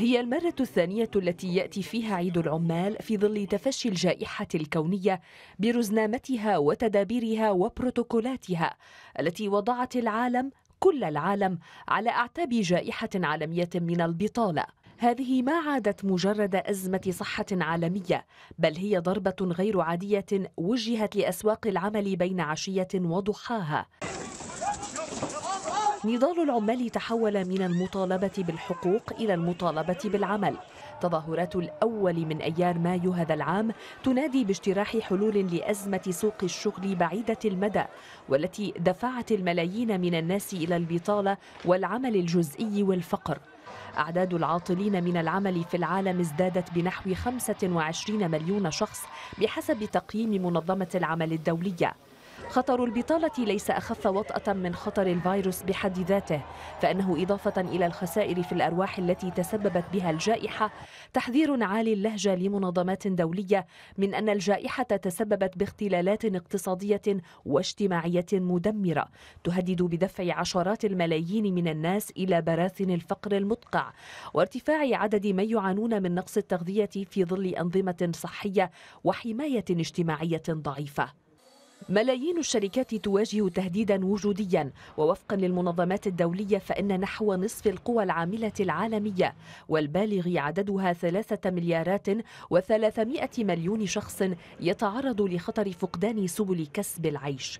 هي المرة الثانية التي يأتي فيها عيد العمال في ظل تفشي الجائحة الكونية برزنامتها وتدابيرها وبروتوكولاتها التي وضعت العالم كل العالم على أعتاب جائحة عالمية من البطالة هذه ما عادت مجرد أزمة صحة عالمية بل هي ضربة غير عادية وجهت لأسواق العمل بين عشية وضحاها نضال العمال تحول من المطالبة بالحقوق إلى المطالبة بالعمل تظاهرات الأول من أيار مايو هذا العام تنادي باجتراح حلول لأزمة سوق الشغل بعيدة المدى والتي دفعت الملايين من الناس إلى البطالة والعمل الجزئي والفقر أعداد العاطلين من العمل في العالم ازدادت بنحو 25 مليون شخص بحسب تقييم منظمة العمل الدولية خطر البطالة ليس أخف وطأة من خطر الفيروس بحد ذاته فإنه إضافة إلى الخسائر في الأرواح التي تسببت بها الجائحة تحذير عالي اللهجة لمنظمات دولية من أن الجائحة تسببت باختلالات اقتصادية واجتماعية مدمرة تهدد بدفع عشرات الملايين من الناس إلى براثن الفقر المدقع وارتفاع عدد من يعانون من نقص التغذية في ظل أنظمة صحية وحماية اجتماعية ضعيفة ملايين الشركات تواجه تهديدا وجوديا ووفقا للمنظمات الدولية فإن نحو نصف القوى العاملة العالمية والبالغ عددها ثلاثة مليارات وثلاثمائة مليون شخص يتعرض لخطر فقدان سبل كسب العيش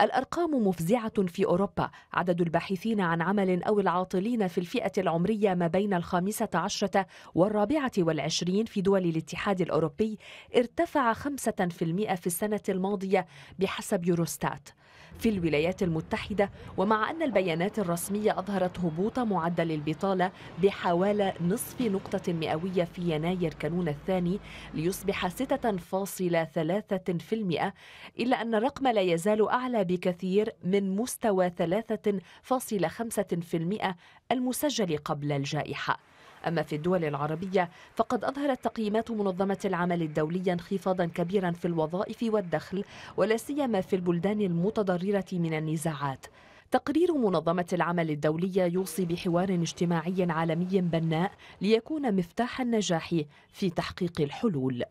الأرقام مفزعة في أوروبا عدد الباحثين عن عمل أو العاطلين في الفئة العمرية ما بين الخامسة عشرة والرابعة والعشرين في دول الاتحاد الأوروبي ارتفع 5% في السنة الماضية بحسب يوروستات في الولايات المتحدة ومع أن البيانات الرسمية أظهرت هبوط معدل البطالة بحوالي نصف نقطة مئوية في يناير كانون الثاني ليصبح 6.3% إلا أن الرقم لا يزال أعلى بكثير من مستوى 3.5% المسجل قبل الجائحة أما في الدول العربية فقد أظهرت تقييمات منظمة العمل الدولية انخفاضا كبيرا في الوظائف والدخل ولا سيما في البلدان المتضررة من النزاعات تقرير منظمة العمل الدولية يوصي بحوار اجتماعي عالمي بناء ليكون مفتاح النجاح في تحقيق الحلول